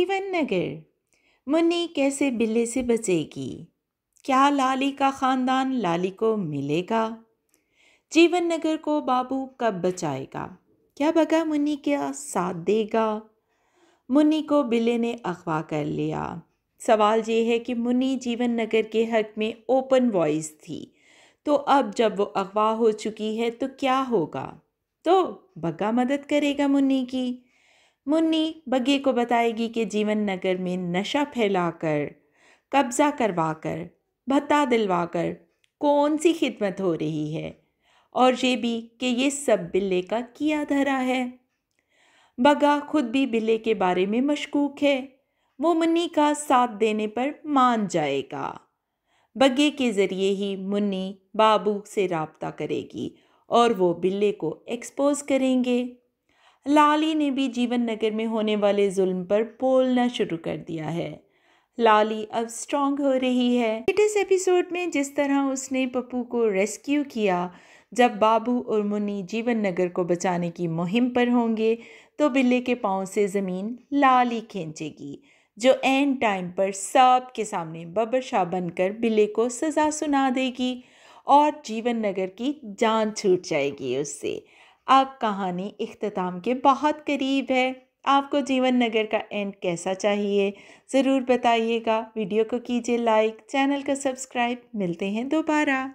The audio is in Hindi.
जीवन नगर मुन्नी कैसे बिल्ले से बचेगी क्या लाली का ख़ानदान लाली को मिलेगा जीवन नगर को बाबू कब बचाएगा क्या बगा मुन्नी क्या साथ देगा मुन्नी को बिल्ले ने अगवा कर लिया सवाल ये है कि मुन्नी जीवन नगर के हक में ओपन वॉइस थी तो अब जब वो अगवा हो चुकी है तो क्या होगा तो बग्गा मदद करेगा मुन्नी की मुन्नी बग्घे को बताएगी कि जीवन नगर में नशा फैलाकर कब्ज़ा करवाकर भत्ता दिलवाकर कौन सी खिदमत हो रही है और ये भी कि ये सब बिल्ले का किया धरा है बगा खुद भी बिल्ले के बारे में मशकूक है वो मुन्नी का साथ देने पर मान जाएगा बग्घे के ज़रिए ही मुन्नी बाबू से रबता करेगी और वो बिल्ले को एक्सपोज करेंगे लाली ने भी जीवन नगर में होने वाले जुल्म पर बोलना शुरू कर दिया है लाली अब स्ट्रांग हो रही है लेटेस्ट एपिसोड में जिस तरह उसने पप्पू को रेस्क्यू किया जब बाबू और मुन्नी जीवन नगर को बचाने की मुहिम पर होंगे तो बिल्ले के पाँव से ज़मीन लाली खींचेगी जो एंड टाइम पर सब के सामने बबर शाह बनकर बिल्ले को सज़ा सुना देगी और जीवन नगर की जान छूट जाएगी उससे आप कहानी अख्ताम के बहुत करीब है आपको जीवन नगर का एंड कैसा चाहिए ज़रूर बताइएगा वीडियो को कीजिए लाइक चैनल को सब्सक्राइब मिलते हैं दोबारा